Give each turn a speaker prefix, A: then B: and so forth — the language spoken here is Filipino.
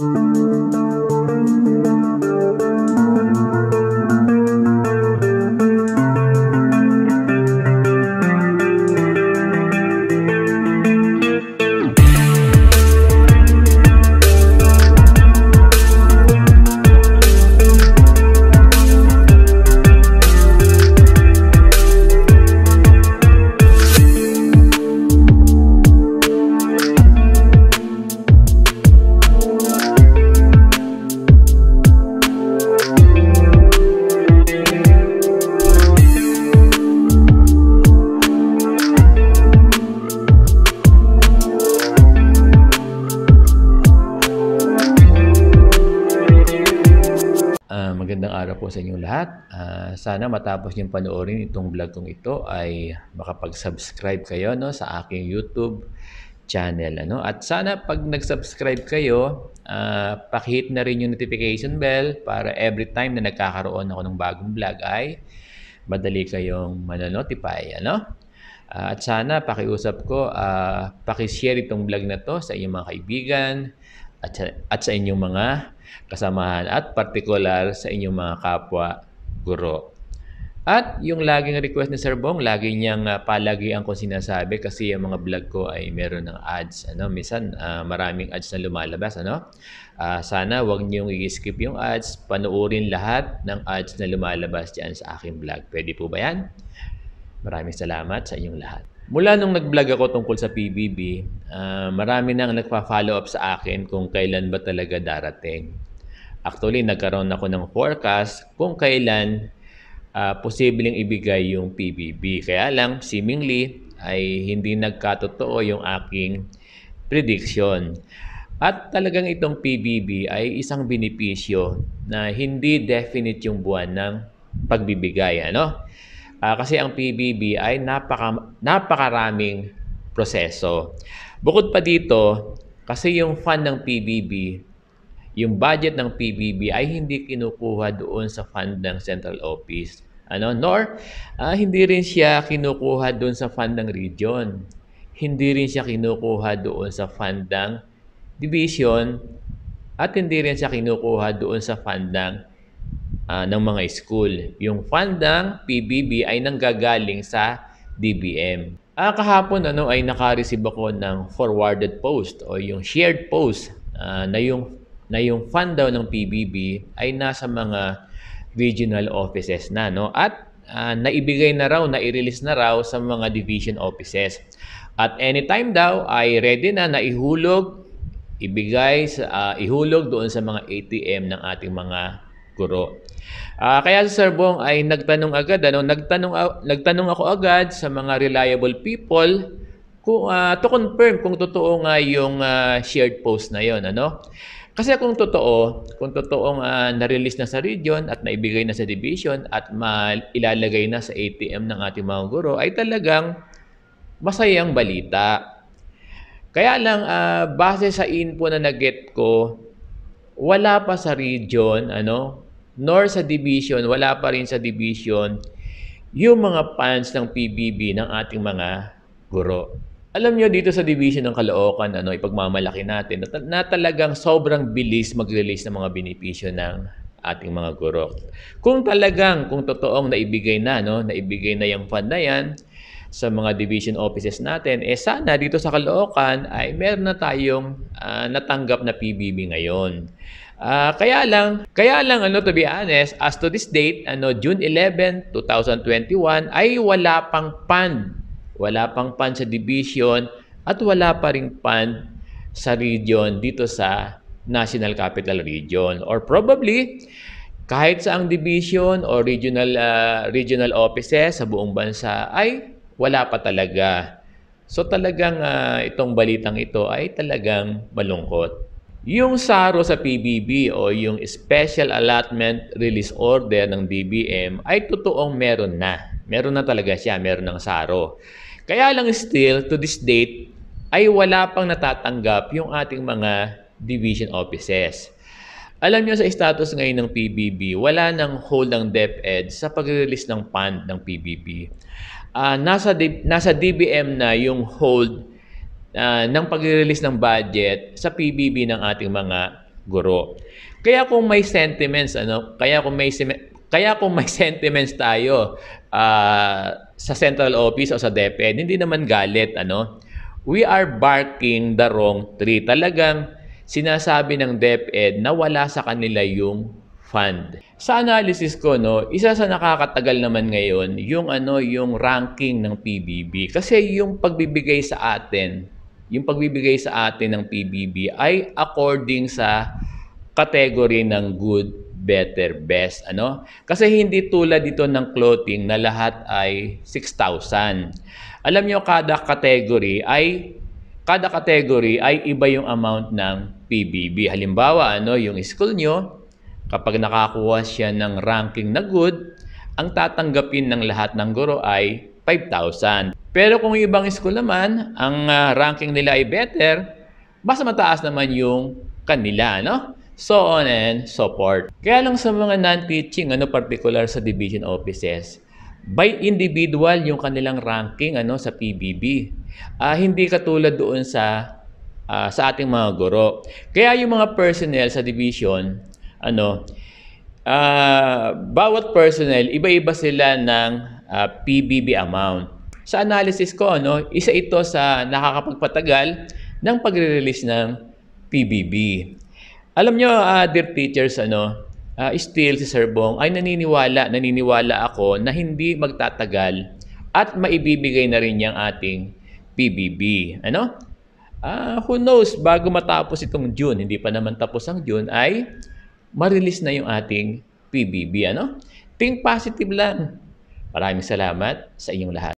A: Música po sa inyo lahat. Uh, sana matapos yung panoorin itong vlog kong ito ay makapag-subscribe kayo no, sa aking YouTube channel. Ano? At sana pag nag-subscribe kayo, uh, pakihit na rin yung notification bell para every time na nagkakaroon ako ng bagong vlog ay madali kayong manonotify. Ano? Uh, at sana pakiusap ko, uh, pakishare itong vlog na to sa inyong mga kaibigan, at sa, at sa inyong mga kasamahan at particular sa inyong mga kapwa guro. At yung laging request ni Sir Bong, lagi niyang uh, ah, palagi ang kung sinasabi kasi yung mga vlog ko ay meron ng ads. Ano? Minsan uh, maraming ads na lumalabas. Ano? Uh, sana wag niyong i-skip yung ads. Panuorin lahat ng ads na lumalabas diyan sa aking vlog. Pwede po ba yan? Maraming salamat sa inyong lahat. Mula nung nag-vlog ako tungkol sa PBB, uh, ah, marami nang nagpa-follow up sa akin kung kailan ba talaga darating. Actually, nagkaroon ako ng forecast kung kailan uh, posibleng ibigay yung PBB. Kaya lang, seemingly, ay hindi nagkatotoo yung aking prediction. At talagang itong PBB ay isang benepisyo na hindi definite yung buwan ng pagbibigay. Ano? Uh, kasi ang PBB ay napaka, napakaraming proseso. Bukod pa dito, kasi yung fund ng PBB, yung budget ng PBB ay hindi kinukuha doon sa fund ng central office. Ano? Nor, uh, hindi rin siya kinukuha doon sa fund ng region. Hindi rin siya kinukuha doon sa fund ng division at hindi rin siya kinukuha doon sa fund ng uh, ng mga school. Yung fund ng PBB ay nanggagaling sa DBM. Ah, kahapon ano, ay nakareceive ako ng forwarded post o yung shared post uh, na yung na yung fund daw ng PBB ay nasa mga regional offices na no at uh, naibigay na raw na i-release na raw sa mga division offices at anytime daw ay ready na na ihulog ibigay uh, ihulog doon sa mga ATM ng ating mga guro. Uh, kaya si Sir Bong ay nagtanong agad, ano, nagtanong, nagtanong ako agad sa mga reliable people kung, uh, to confirm kung totoo nga yung uh, shared post na yon ano? Kasi kung totoo, kung totoong uh, na-release na sa region at naibigay na sa division at ilalagay na sa ATM ng ating mga guro, ay talagang masayang balita. Kaya lang, uh, base sa info na nag-get ko, wala pa sa region, ano, nor sa division, wala pa rin sa division, yung mga fans ng PBB ng ating mga guro. Alam nyo, dito sa division ng Caloocan, ano, ipagmamalaki natin, na, na talagang sobrang bilis mag-release ng mga benepisyo ng ating mga guro. Kung talagang, kung totoong naibigay na, no, naibigay na yung fund na yan sa mga division offices natin, eh sana dito sa Caloocan ay meron na tayong uh, natanggap na PBB ngayon. Uh, kaya lang, kaya lang ano to be honest, as to this date, ano June 11, 2021 ay wala pang fund. Wala pang fund sa division at wala pa ring fund sa region dito sa National Capital Region or probably kahit sa ang division or regional uh, regional offices sa buong bansa ay wala pa talaga. So talagang uh, itong balitang ito ay talagang malungkot. Yung SARO sa PBB o yung Special Allotment Release Order ng BBM ay totoong meron na. Meron na talaga siya, meron ng SARO. Kaya lang still, to this date, ay wala pang natatanggap yung ating mga division offices. Alam niyo sa status ngayon ng PBB, wala nang hold ng DepEd sa pag-release ng fund ng PBB. Uh, ah, nasa, D- nasa DBM na yung hold uh, ng pag-release ng budget sa PBB ng ating mga guro. Kaya kung may sentiments ano, kaya kung may kaya kung may sentiments tayo uh, sa central office o sa DepEd, e hindi naman galit ano. We are barking the wrong tree. Talagang sinasabi ng DepEd e na wala sa kanila yung fund. Sa analysis ko no, isa sa nakakatagal naman ngayon yung ano yung ranking ng PBB kasi yung pagbibigay sa atin yung pagbibigay sa atin ng PBB ay according sa category ng good, better, best. Ano? Kasi hindi tulad dito ng clothing na lahat ay 6,000. Alam nyo, kada category ay kada category ay iba yung amount ng PBB. Halimbawa, ano, yung school nyo, kapag nakakuha siya ng ranking na good, ang tatanggapin ng lahat ng guro ay 5,000. Pero kung ibang school naman, ang ah, ranking nila ay better, basta mataas naman yung kanila, no? So on and so forth. Kaya lang sa mga non-teaching, ano, particular sa division offices, by individual yung kanilang ranking ano sa PBB. Uh, ah, hindi katulad doon sa uh, sa ating mga guro. Kaya yung mga personnel sa division, ano, uh, bawat personnel, iba-iba sila ng uh, PBB amount sa analysis ko, ano, isa ito sa nakakapagpatagal ng pagre-release ng PBB. Alam nyo, uh, dear teachers, ano, uh, still si Sir Bong ay naniniwala, naniniwala ako na hindi magtatagal at maibibigay na rin yung ating PBB. Ano? Uh, who knows, bago matapos itong June, hindi pa naman tapos ang June, ay marilis na yung ating PBB. Ano? Think positive lang. Maraming salamat sa inyong lahat.